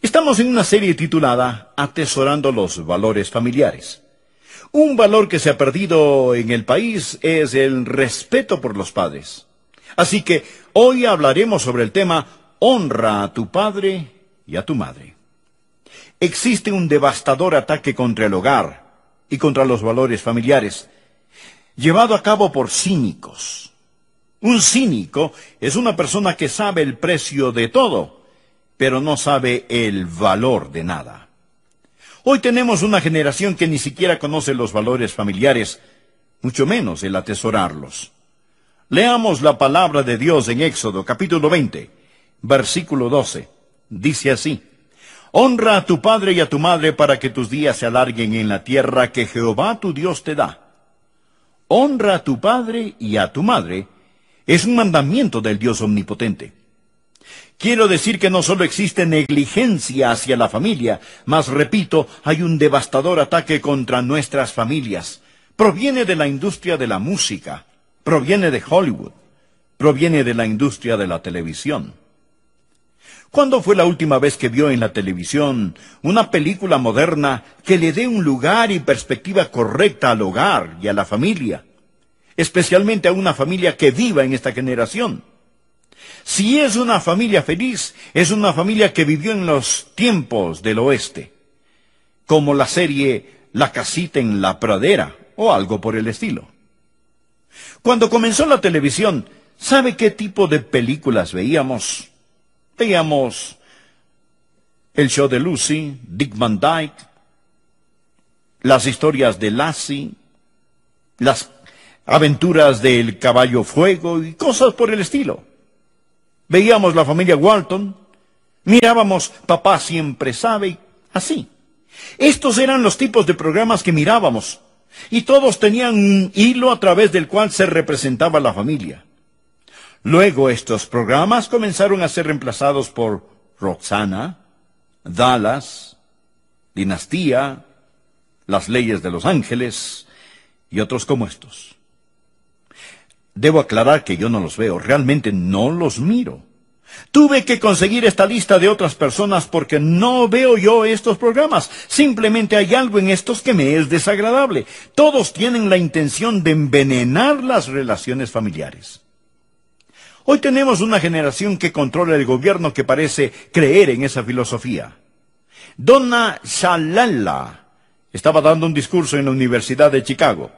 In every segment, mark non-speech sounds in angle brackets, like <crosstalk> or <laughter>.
Estamos en una serie titulada Atesorando los valores familiares. Un valor que se ha perdido en el país es el respeto por los padres. Así que hoy hablaremos sobre el tema Honra a tu padre y a tu madre. Existe un devastador ataque contra el hogar y contra los valores familiares, llevado a cabo por cínicos. Un cínico es una persona que sabe el precio de todo pero no sabe el valor de nada. Hoy tenemos una generación que ni siquiera conoce los valores familiares, mucho menos el atesorarlos. Leamos la palabra de Dios en Éxodo capítulo 20, versículo 12. Dice así, Honra a tu padre y a tu madre para que tus días se alarguen en la tierra que Jehová tu Dios te da. Honra a tu padre y a tu madre es un mandamiento del Dios omnipotente. Quiero decir que no solo existe negligencia hacia la familia, mas repito, hay un devastador ataque contra nuestras familias. Proviene de la industria de la música, proviene de Hollywood, proviene de la industria de la televisión. ¿Cuándo fue la última vez que vio en la televisión una película moderna que le dé un lugar y perspectiva correcta al hogar y a la familia? Especialmente a una familia que viva en esta generación. Si es una familia feliz, es una familia que vivió en los tiempos del oeste, como la serie La casita en la pradera o algo por el estilo. Cuando comenzó la televisión, ¿sabe qué tipo de películas veíamos? Veíamos el show de Lucy, Dick Van Dyke, las historias de Lassie, las aventuras del caballo fuego y cosas por el estilo. Veíamos la familia Walton, mirábamos Papá siempre sabe, así. Estos eran los tipos de programas que mirábamos, y todos tenían un hilo a través del cual se representaba la familia. Luego estos programas comenzaron a ser reemplazados por Roxana, Dallas, Dinastía, Las leyes de los ángeles y otros como estos. Debo aclarar que yo no los veo, realmente no los miro. Tuve que conseguir esta lista de otras personas porque no veo yo estos programas. Simplemente hay algo en estos que me es desagradable. Todos tienen la intención de envenenar las relaciones familiares. Hoy tenemos una generación que controla el gobierno que parece creer en esa filosofía. Donna Shalala estaba dando un discurso en la Universidad de Chicago.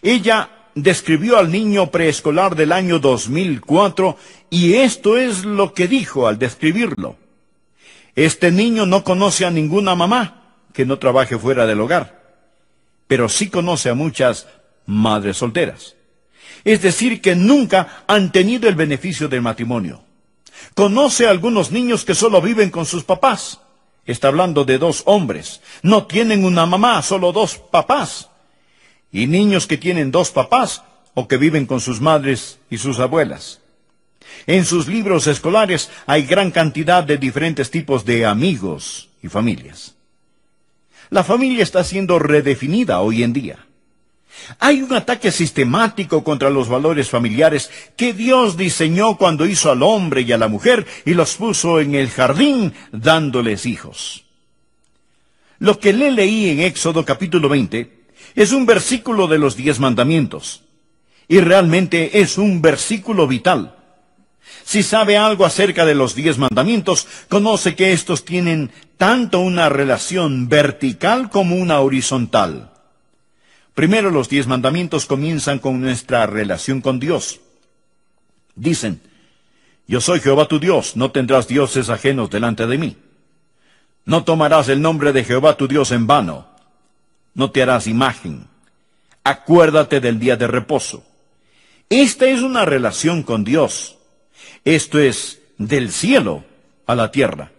Ella describió al niño preescolar del año 2004 y esto es lo que dijo al describirlo. Este niño no conoce a ninguna mamá que no trabaje fuera del hogar, pero sí conoce a muchas madres solteras. Es decir, que nunca han tenido el beneficio del matrimonio. Conoce a algunos niños que solo viven con sus papás. Está hablando de dos hombres. No tienen una mamá, solo dos papás y niños que tienen dos papás o que viven con sus madres y sus abuelas. En sus libros escolares hay gran cantidad de diferentes tipos de amigos y familias. La familia está siendo redefinida hoy en día. Hay un ataque sistemático contra los valores familiares que Dios diseñó cuando hizo al hombre y a la mujer y los puso en el jardín dándoles hijos. Lo que le leí en Éxodo capítulo 20 es un versículo de los diez mandamientos. Y realmente es un versículo vital. Si sabe algo acerca de los diez mandamientos, conoce que estos tienen tanto una relación vertical como una horizontal. Primero los diez mandamientos comienzan con nuestra relación con Dios. Dicen, yo soy Jehová tu Dios, no tendrás dioses ajenos delante de mí. No tomarás el nombre de Jehová tu Dios en vano, no te harás imagen. Acuérdate del día de reposo. Esta es una relación con Dios. Esto es del cielo a la tierra.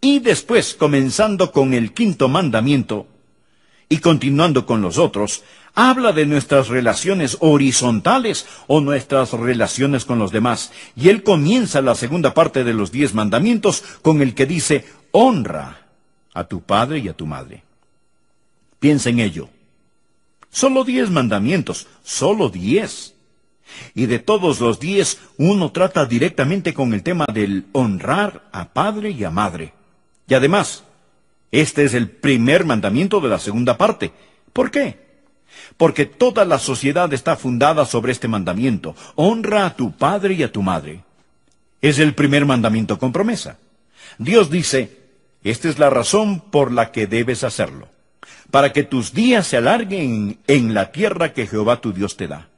Y después, comenzando con el quinto mandamiento y continuando con los otros, habla de nuestras relaciones horizontales o nuestras relaciones con los demás. Y él comienza la segunda parte de los diez mandamientos con el que dice, honra a tu padre y a tu madre. Piensa en ello. Solo diez mandamientos, solo diez. Y de todos los diez, uno trata directamente con el tema del honrar a padre y a madre. Y además, este es el primer mandamiento de la segunda parte. ¿Por qué? Porque toda la sociedad está fundada sobre este mandamiento. Honra a tu padre y a tu madre. Es el primer mandamiento con promesa. Dios dice, esta es la razón por la que debes hacerlo para que tus días se alarguen en la tierra que Jehová tu Dios te da.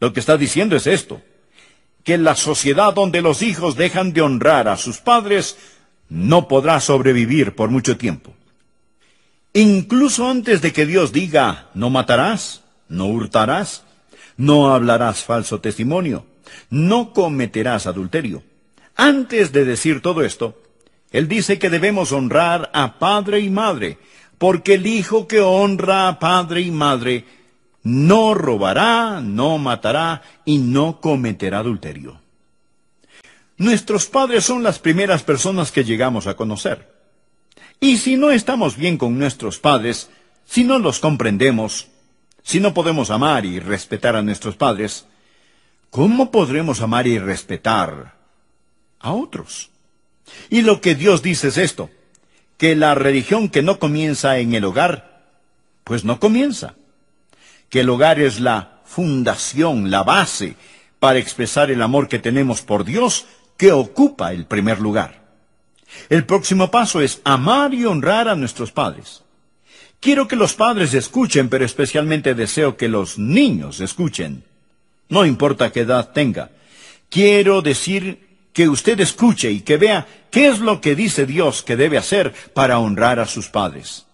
Lo que está diciendo es esto, que la sociedad donde los hijos dejan de honrar a sus padres no podrá sobrevivir por mucho tiempo. Incluso antes de que Dios diga, no matarás, no hurtarás, no hablarás falso testimonio, no cometerás adulterio. Antes de decir todo esto, Él dice que debemos honrar a padre y madre, porque el hijo que honra a padre y madre no robará, no matará y no cometerá adulterio. Nuestros padres son las primeras personas que llegamos a conocer. Y si no estamos bien con nuestros padres, si no los comprendemos, si no podemos amar y respetar a nuestros padres, ¿cómo podremos amar y respetar a otros? Y lo que Dios dice es esto que la religión que no comienza en el hogar, pues no comienza. Que el hogar es la fundación, la base para expresar el amor que tenemos por Dios, que ocupa el primer lugar. El próximo paso es amar y honrar a nuestros padres. Quiero que los padres escuchen, pero especialmente deseo que los niños escuchen. No importa qué edad tenga. Quiero decir que usted escuche y que vea qué es lo que dice Dios que debe hacer para honrar a sus padres.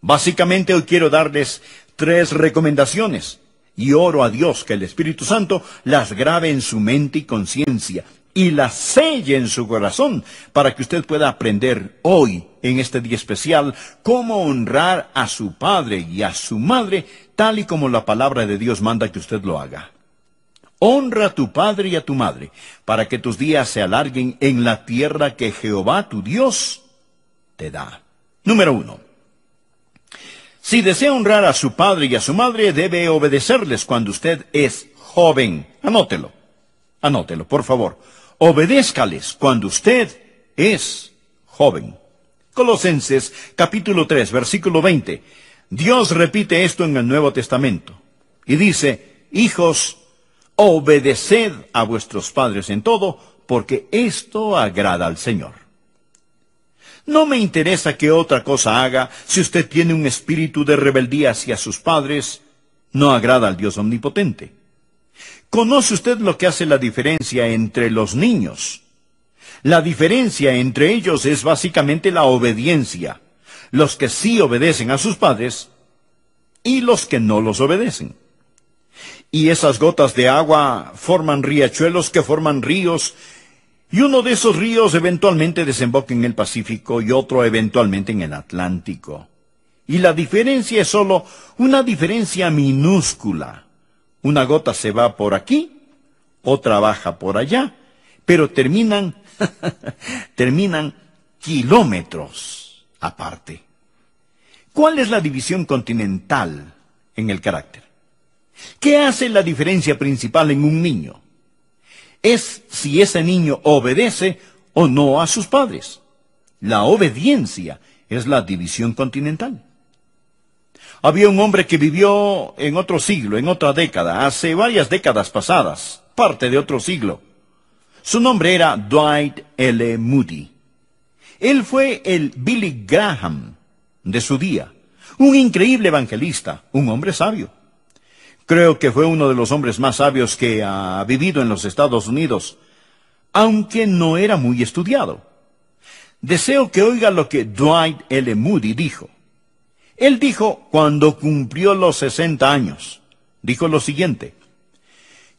Básicamente hoy quiero darles tres recomendaciones y oro a Dios que el Espíritu Santo las grabe en su mente y conciencia y las selle en su corazón para que usted pueda aprender hoy, en este día especial, cómo honrar a su padre y a su madre tal y como la palabra de Dios manda que usted lo haga. Honra a tu padre y a tu madre, para que tus días se alarguen en la tierra que Jehová tu Dios te da. Número uno. Si desea honrar a su padre y a su madre, debe obedecerles cuando usted es joven. Anótelo. Anótelo, por favor. Obedézcales cuando usted es joven. Colosenses capítulo 3, versículo 20. Dios repite esto en el Nuevo Testamento y dice, hijos, obedeced a vuestros padres en todo, porque esto agrada al Señor. No me interesa que otra cosa haga si usted tiene un espíritu de rebeldía hacia sus padres, no agrada al Dios omnipotente. ¿Conoce usted lo que hace la diferencia entre los niños? La diferencia entre ellos es básicamente la obediencia, los que sí obedecen a sus padres y los que no los obedecen y esas gotas de agua forman riachuelos que forman ríos, y uno de esos ríos eventualmente desemboca en el Pacífico y otro eventualmente en el Atlántico. Y la diferencia es solo una diferencia minúscula. Una gota se va por aquí, otra baja por allá, pero terminan, <laughs> terminan kilómetros aparte. ¿Cuál es la división continental en el carácter? ¿Qué hace la diferencia principal en un niño? Es si ese niño obedece o no a sus padres. La obediencia es la división continental. Había un hombre que vivió en otro siglo, en otra década, hace varias décadas pasadas, parte de otro siglo. Su nombre era Dwight L. Moody. Él fue el Billy Graham de su día, un increíble evangelista, un hombre sabio. Creo que fue uno de los hombres más sabios que ha vivido en los Estados Unidos, aunque no era muy estudiado. Deseo que oiga lo que Dwight L. Moody dijo. Él dijo cuando cumplió los 60 años. Dijo lo siguiente.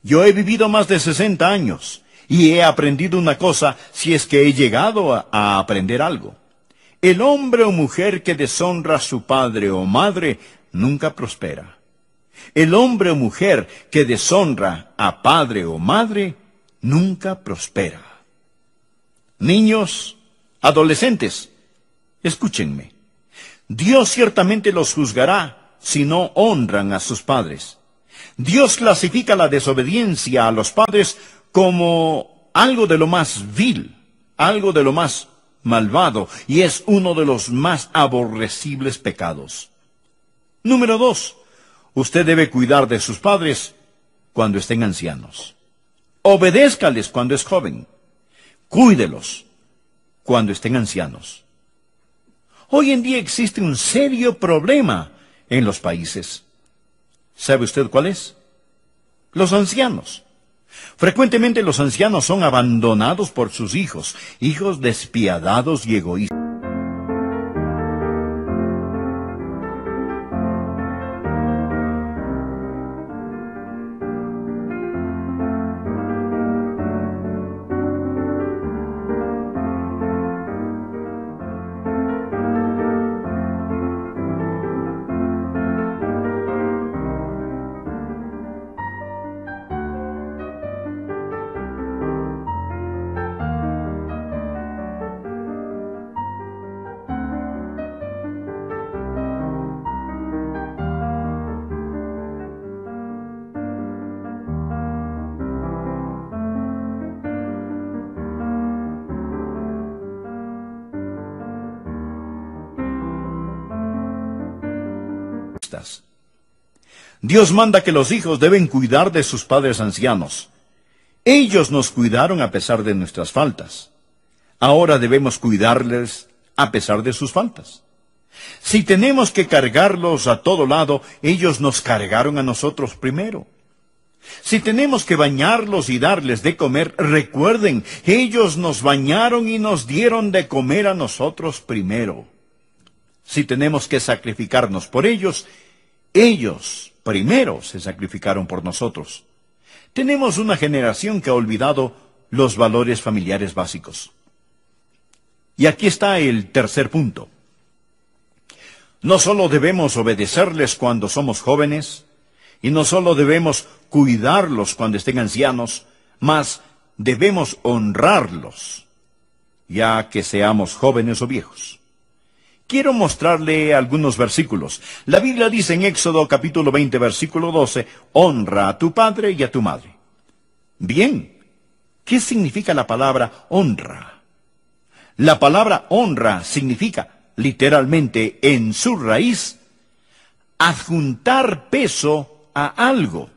Yo he vivido más de 60 años y he aprendido una cosa si es que he llegado a, a aprender algo. El hombre o mujer que deshonra a su padre o madre nunca prospera. El hombre o mujer que deshonra a padre o madre nunca prospera. Niños, adolescentes, escúchenme. Dios ciertamente los juzgará si no honran a sus padres. Dios clasifica la desobediencia a los padres como algo de lo más vil, algo de lo más malvado, y es uno de los más aborrecibles pecados. Número dos, Usted debe cuidar de sus padres cuando estén ancianos. Obedézcales cuando es joven. Cuídelos cuando estén ancianos. Hoy en día existe un serio problema en los países. ¿Sabe usted cuál es? Los ancianos. Frecuentemente los ancianos son abandonados por sus hijos, hijos despiadados y egoístas. Dios manda que los hijos deben cuidar de sus padres ancianos. Ellos nos cuidaron a pesar de nuestras faltas. Ahora debemos cuidarles a pesar de sus faltas. Si tenemos que cargarlos a todo lado, ellos nos cargaron a nosotros primero. Si tenemos que bañarlos y darles de comer, recuerden, ellos nos bañaron y nos dieron de comer a nosotros primero. Si tenemos que sacrificarnos por ellos, ellos primero se sacrificaron por nosotros. Tenemos una generación que ha olvidado los valores familiares básicos. Y aquí está el tercer punto. No solo debemos obedecerles cuando somos jóvenes, y no solo debemos cuidarlos cuando estén ancianos, mas debemos honrarlos, ya que seamos jóvenes o viejos. Quiero mostrarle algunos versículos. La Biblia dice en Éxodo capítulo 20 versículo 12, honra a tu padre y a tu madre. Bien, ¿qué significa la palabra honra? La palabra honra significa, literalmente, en su raíz, adjuntar peso a algo.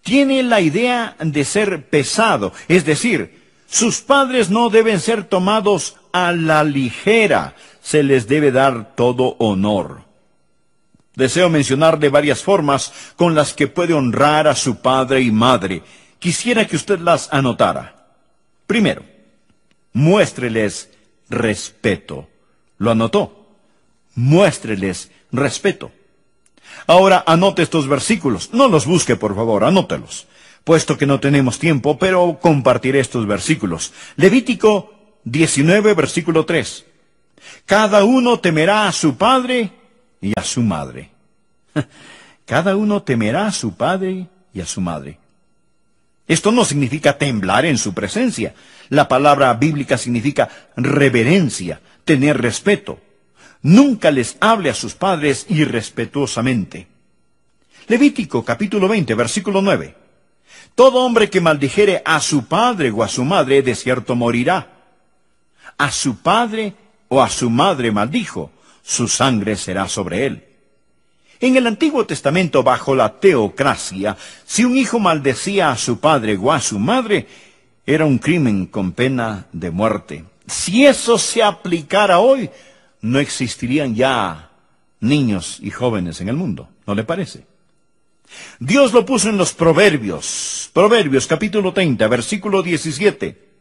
Tiene la idea de ser pesado, es decir, sus padres no deben ser tomados a la ligera, se les debe dar todo honor. Deseo mencionarle varias formas con las que puede honrar a su padre y madre. Quisiera que usted las anotara. Primero, muéstreles respeto. ¿Lo anotó? Muéstreles respeto. Ahora anote estos versículos. No los busque, por favor, anótelos. Puesto que no tenemos tiempo, pero compartiré estos versículos. Levítico 19, versículo 3. Cada uno temerá a su padre y a su madre. <laughs> Cada uno temerá a su padre y a su madre. Esto no significa temblar en su presencia. La palabra bíblica significa reverencia, tener respeto. Nunca les hable a sus padres irrespetuosamente. Levítico capítulo 20, versículo 9. Todo hombre que maldijere a su padre o a su madre, de cierto morirá. A su padre o a su madre maldijo, su sangre será sobre él. En el Antiguo Testamento, bajo la teocracia, si un hijo maldecía a su padre o a su madre, era un crimen con pena de muerte. Si eso se aplicara hoy, no existirían ya niños y jóvenes en el mundo. ¿No le parece? Dios lo puso en los Proverbios. Proverbios capítulo 30, versículo 17.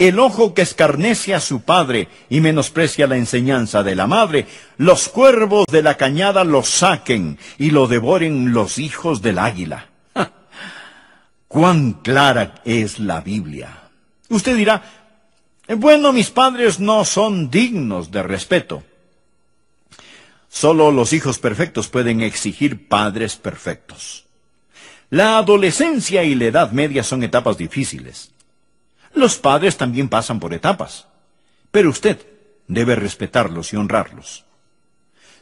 El ojo que escarnece a su padre y menosprecia la enseñanza de la madre, los cuervos de la cañada lo saquen y lo devoren los hijos del águila. ¡Cuán clara es la Biblia! Usted dirá, bueno, mis padres no son dignos de respeto. Solo los hijos perfectos pueden exigir padres perfectos. La adolescencia y la edad media son etapas difíciles. Los padres también pasan por etapas, pero usted debe respetarlos y honrarlos.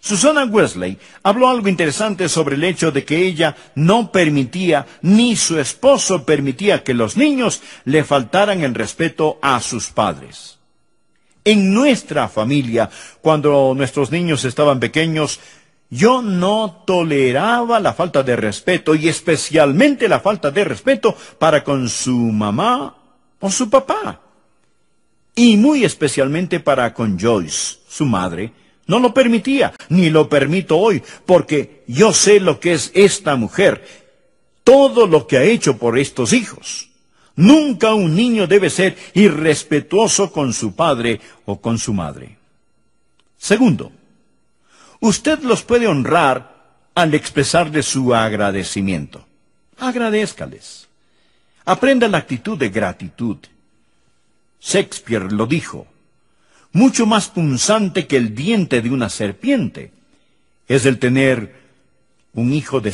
Susana Wesley habló algo interesante sobre el hecho de que ella no permitía, ni su esposo permitía que los niños le faltaran el respeto a sus padres. En nuestra familia, cuando nuestros niños estaban pequeños, yo no toleraba la falta de respeto y especialmente la falta de respeto para con su mamá con su papá. Y muy especialmente para con Joyce, su madre, no lo permitía, ni lo permito hoy, porque yo sé lo que es esta mujer, todo lo que ha hecho por estos hijos. Nunca un niño debe ser irrespetuoso con su padre o con su madre. Segundo, usted los puede honrar al expresarle su agradecimiento. Agradezcales. Aprenda la actitud de gratitud. Shakespeare lo dijo, mucho más punzante que el diente de una serpiente es el tener un hijo de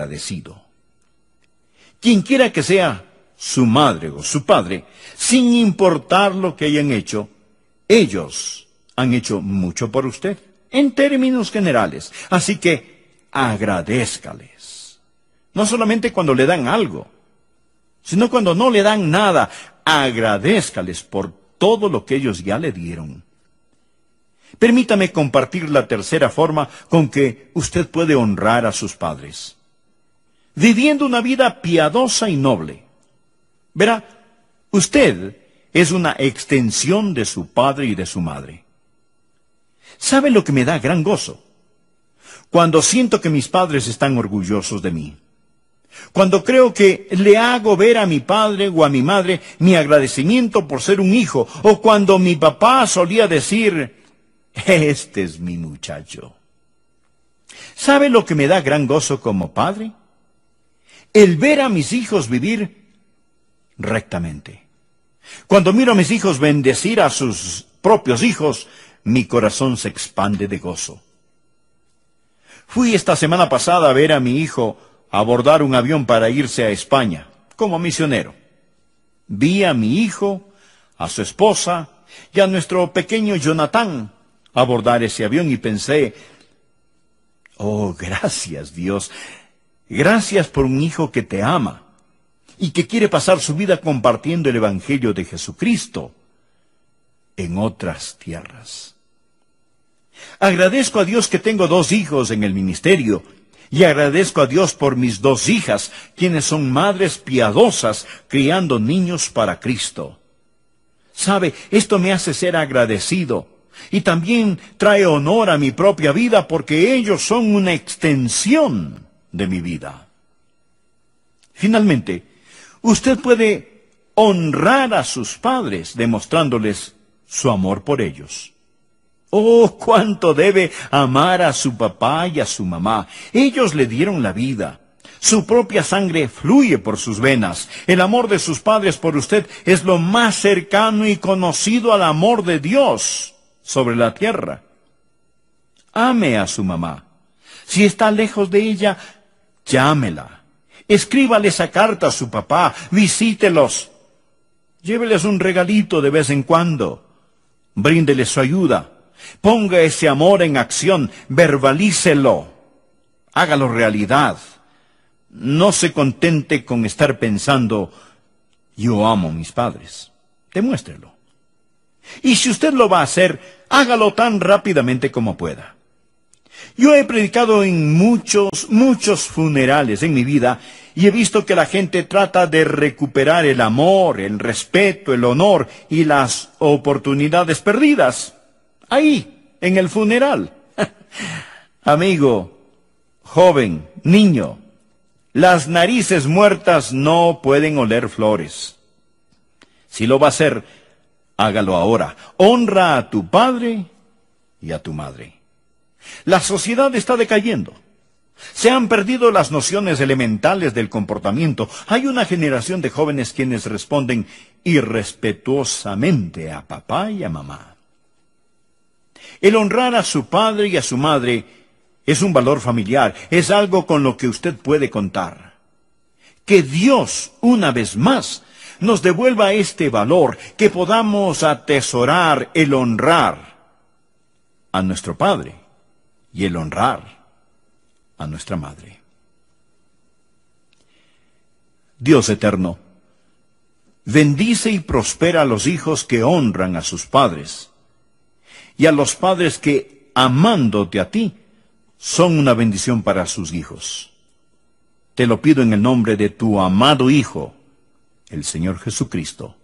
agradecido. Quienquiera que sea su madre o su padre, sin importar lo que hayan hecho, ellos han hecho mucho por usted, en términos generales. Así que agradezcales. No solamente cuando le dan algo, sino cuando no le dan nada, agradezcales por todo lo que ellos ya le dieron. Permítame compartir la tercera forma con que usted puede honrar a sus padres viviendo una vida piadosa y noble. Verá, usted es una extensión de su padre y de su madre. ¿Sabe lo que me da gran gozo? Cuando siento que mis padres están orgullosos de mí. Cuando creo que le hago ver a mi padre o a mi madre mi agradecimiento por ser un hijo. O cuando mi papá solía decir, este es mi muchacho. ¿Sabe lo que me da gran gozo como padre? el ver a mis hijos vivir rectamente. Cuando miro a mis hijos bendecir a sus propios hijos, mi corazón se expande de gozo. Fui esta semana pasada a ver a mi hijo abordar un avión para irse a España como misionero. Vi a mi hijo, a su esposa y a nuestro pequeño Jonathan abordar ese avión y pensé, oh, gracias Dios, Gracias por un hijo que te ama y que quiere pasar su vida compartiendo el Evangelio de Jesucristo en otras tierras. Agradezco a Dios que tengo dos hijos en el ministerio y agradezco a Dios por mis dos hijas, quienes son madres piadosas criando niños para Cristo. Sabe, esto me hace ser agradecido y también trae honor a mi propia vida porque ellos son una extensión de mi vida. Finalmente, usted puede honrar a sus padres demostrándoles su amor por ellos. Oh, cuánto debe amar a su papá y a su mamá. Ellos le dieron la vida. Su propia sangre fluye por sus venas. El amor de sus padres por usted es lo más cercano y conocido al amor de Dios sobre la tierra. Ame a su mamá. Si está lejos de ella, Llámela. Escríbale esa carta a su papá. Visítelos. Lléveles un regalito de vez en cuando. Bríndele su ayuda. Ponga ese amor en acción. Verbalícelo. Hágalo realidad. No se contente con estar pensando, yo amo a mis padres. Demuéstrelo. Y si usted lo va a hacer, hágalo tan rápidamente como pueda. Yo he predicado en muchos, muchos funerales en mi vida y he visto que la gente trata de recuperar el amor, el respeto, el honor y las oportunidades perdidas. Ahí, en el funeral. <laughs> Amigo, joven, niño, las narices muertas no pueden oler flores. Si lo va a hacer, hágalo ahora. Honra a tu padre y a tu madre. La sociedad está decayendo. Se han perdido las nociones elementales del comportamiento. Hay una generación de jóvenes quienes responden irrespetuosamente a papá y a mamá. El honrar a su padre y a su madre es un valor familiar, es algo con lo que usted puede contar. Que Dios, una vez más, nos devuelva este valor, que podamos atesorar el honrar a nuestro Padre y el honrar a nuestra Madre. Dios eterno, bendice y prospera a los hijos que honran a sus padres y a los padres que, amándote a ti, son una bendición para sus hijos. Te lo pido en el nombre de tu amado Hijo, el Señor Jesucristo.